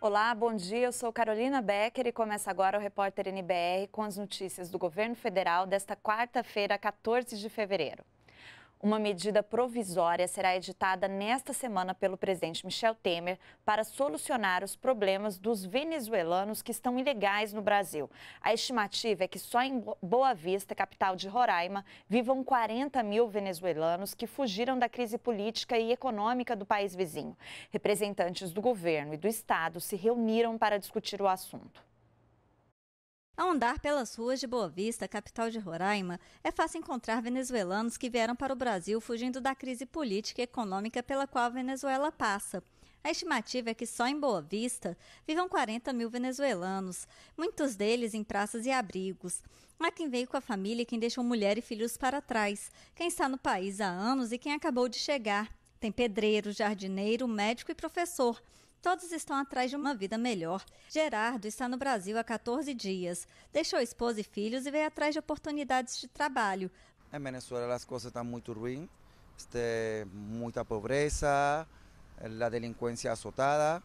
Olá, bom dia. Eu sou Carolina Becker e começa agora o repórter NBR com as notícias do governo federal desta quarta-feira, 14 de fevereiro. Uma medida provisória será editada nesta semana pelo presidente Michel Temer para solucionar os problemas dos venezuelanos que estão ilegais no Brasil. A estimativa é que só em Boa Vista, capital de Roraima, vivam 40 mil venezuelanos que fugiram da crise política e econômica do país vizinho. Representantes do governo e do Estado se reuniram para discutir o assunto. Ao andar pelas ruas de Boa Vista, capital de Roraima, é fácil encontrar venezuelanos que vieram para o Brasil fugindo da crise política e econômica pela qual a Venezuela passa. A estimativa é que só em Boa Vista vivam 40 mil venezuelanos, muitos deles em praças e abrigos. Há quem veio com a família e quem deixou mulher e filhos para trás, quem está no país há anos e quem acabou de chegar. Tem pedreiro, jardineiro, médico e professor. Todos estão atrás de uma vida melhor. Gerardo está no Brasil há 14 dias. Deixou esposa e filhos e veio atrás de oportunidades de trabalho. Em Venezuela as coisas estão muito ruins. Este, muita pobreza, a delinquência assotada,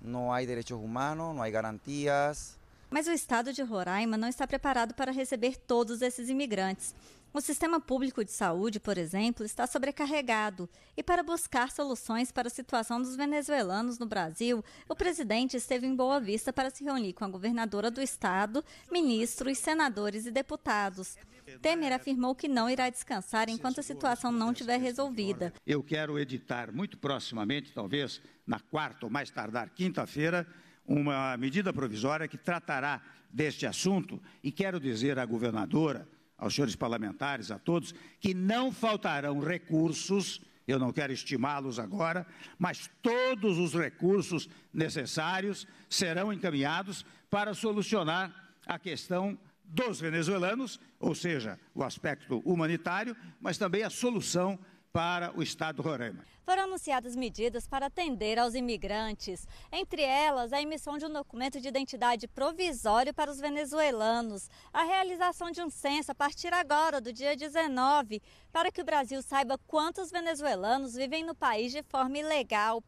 não há direitos humanos, não há garantias. Mas o estado de Roraima não está preparado para receber todos esses imigrantes. O sistema público de saúde, por exemplo, está sobrecarregado. E para buscar soluções para a situação dos venezuelanos no Brasil, o presidente esteve em Boa Vista para se reunir com a governadora do estado, ministros, senadores e deputados. Temer afirmou que não irá descansar enquanto a situação não tiver resolvida. Eu quero editar muito proximamente, talvez na quarta ou mais tardar quinta-feira, uma medida provisória que tratará deste assunto e quero dizer à governadora aos senhores parlamentares, a todos, que não faltarão recursos, eu não quero estimá-los agora, mas todos os recursos necessários serão encaminhados para solucionar a questão dos venezuelanos, ou seja, o aspecto humanitário, mas também a solução para o estado do Roraima. Foram anunciadas medidas para atender aos imigrantes, entre elas a emissão de um documento de identidade provisório para os venezuelanos, a realização de um censo a partir agora do dia 19, para que o Brasil saiba quantos venezuelanos vivem no país de forma ilegal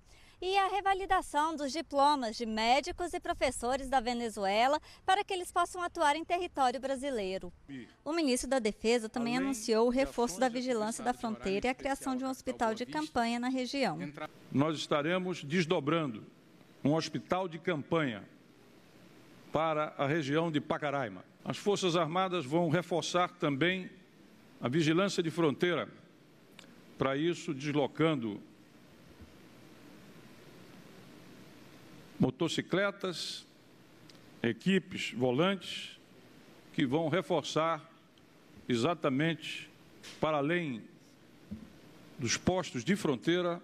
e a revalidação dos diplomas de médicos e professores da Venezuela para que eles possam atuar em território brasileiro. O ministro da Defesa também Além anunciou o reforço da vigilância da fronteira e a criação de um hospital de campanha na região. Nós estaremos desdobrando um hospital de campanha para a região de Pacaraima. As Forças Armadas vão reforçar também a vigilância de fronteira, para isso deslocando motocicletas, equipes, volantes, que vão reforçar exatamente para além dos postos de fronteira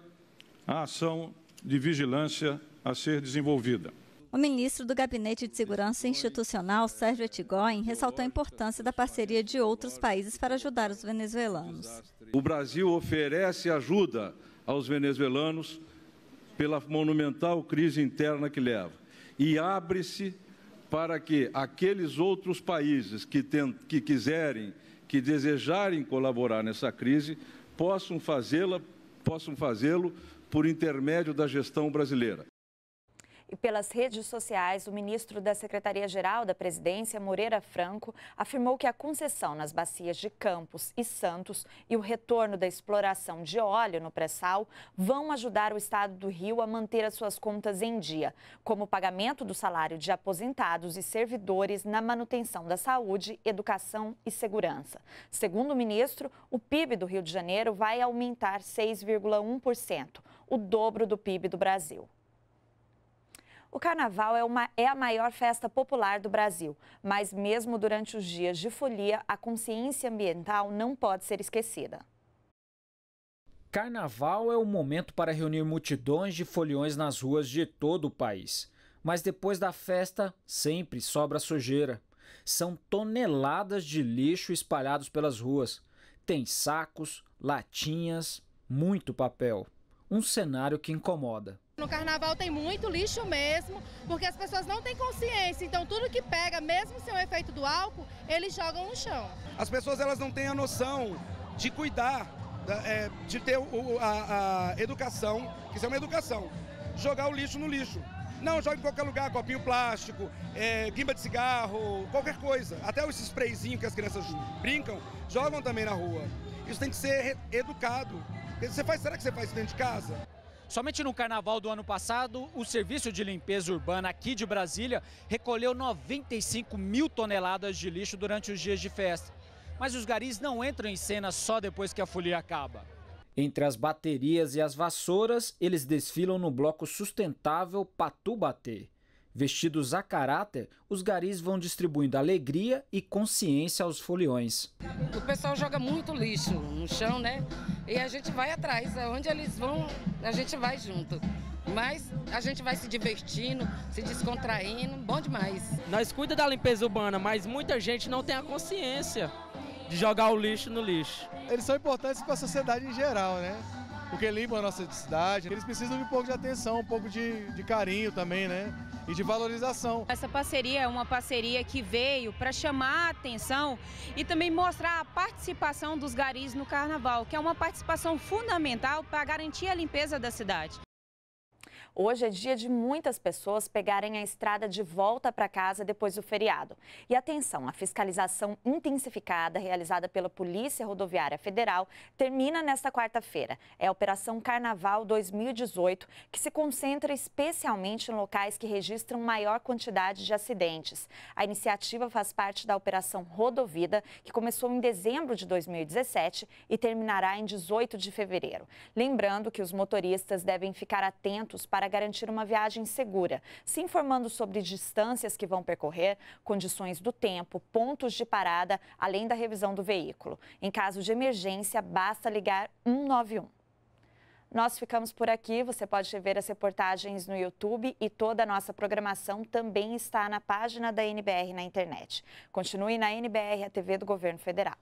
a ação de vigilância a ser desenvolvida. O ministro do Gabinete de Segurança Institucional, Sérgio Etigoin, ressaltou a importância da parceria de outros países para ajudar os venezuelanos. O Brasil oferece ajuda aos venezuelanos pela monumental crise interna que leva e abre-se para que aqueles outros países que, ten que quiserem, que desejarem colaborar nessa crise, possam fazê-la, possam fazê-lo por intermédio da gestão brasileira e pelas redes sociais, o ministro da Secretaria-Geral da Presidência, Moreira Franco, afirmou que a concessão nas bacias de Campos e Santos e o retorno da exploração de óleo no pré-sal vão ajudar o estado do Rio a manter as suas contas em dia, como o pagamento do salário de aposentados e servidores na manutenção da saúde, educação e segurança. Segundo o ministro, o PIB do Rio de Janeiro vai aumentar 6,1%, o dobro do PIB do Brasil. O carnaval é, uma, é a maior festa popular do Brasil, mas mesmo durante os dias de folia, a consciência ambiental não pode ser esquecida. Carnaval é o momento para reunir multidões de foliões nas ruas de todo o país. Mas depois da festa, sempre sobra sujeira. São toneladas de lixo espalhados pelas ruas. Tem sacos, latinhas, muito papel. Um cenário que incomoda. No carnaval tem muito lixo mesmo, porque as pessoas não têm consciência. Então tudo que pega, mesmo sem o efeito do álcool, eles jogam no chão. As pessoas elas não têm a noção de cuidar, é, de ter a, educação, que isso é uma educação, jogar o lixo no lixo. Não, joga em qualquer lugar, copinho plástico, é, guimba de cigarro, qualquer coisa. Até os sprayzinhos que as crianças brincam, jogam também na rua. Isso tem que ser educado. Você faz, será que você faz isso dentro de casa? Somente no carnaval do ano passado, o Serviço de Limpeza Urbana aqui de Brasília recolheu 95 mil toneladas de lixo durante os dias de festa. Mas os garis não entram em cena só depois que a folia acaba. Entre as baterias e as vassouras, eles desfilam no bloco sustentável Patu Vestidos a caráter, os garis vão distribuindo alegria e consciência aos foliões. O pessoal joga muito lixo no chão, né? E a gente vai atrás, aonde eles vão, a gente vai junto. Mas a gente vai se divertindo, se descontraindo, bom demais. Nós cuida da limpeza urbana, mas muita gente não tem a consciência de jogar o lixo no lixo. Eles são importantes para a sociedade em geral, né? porque limpam a nossa cidade. Eles precisam de um pouco de atenção, um pouco de, de carinho também, né? E de valorização. Essa parceria é uma parceria que veio para chamar a atenção e também mostrar a participação dos garis no carnaval, que é uma participação fundamental para garantir a limpeza da cidade. Hoje é dia de muitas pessoas pegarem a estrada de volta para casa depois do feriado. E atenção, a fiscalização intensificada realizada pela Polícia Rodoviária Federal termina nesta quarta-feira. É a Operação Carnaval 2018, que se concentra especialmente em locais que registram maior quantidade de acidentes. A iniciativa faz parte da Operação Rodovida, que começou em dezembro de 2017 e terminará em 18 de fevereiro. Lembrando que os motoristas devem ficar atentos para para garantir uma viagem segura, se informando sobre distâncias que vão percorrer, condições do tempo, pontos de parada, além da revisão do veículo. Em caso de emergência, basta ligar 191. Nós ficamos por aqui. Você pode ver as reportagens no YouTube e toda a nossa programação também está na página da NBR na internet. Continue na NBR, a TV do Governo Federal.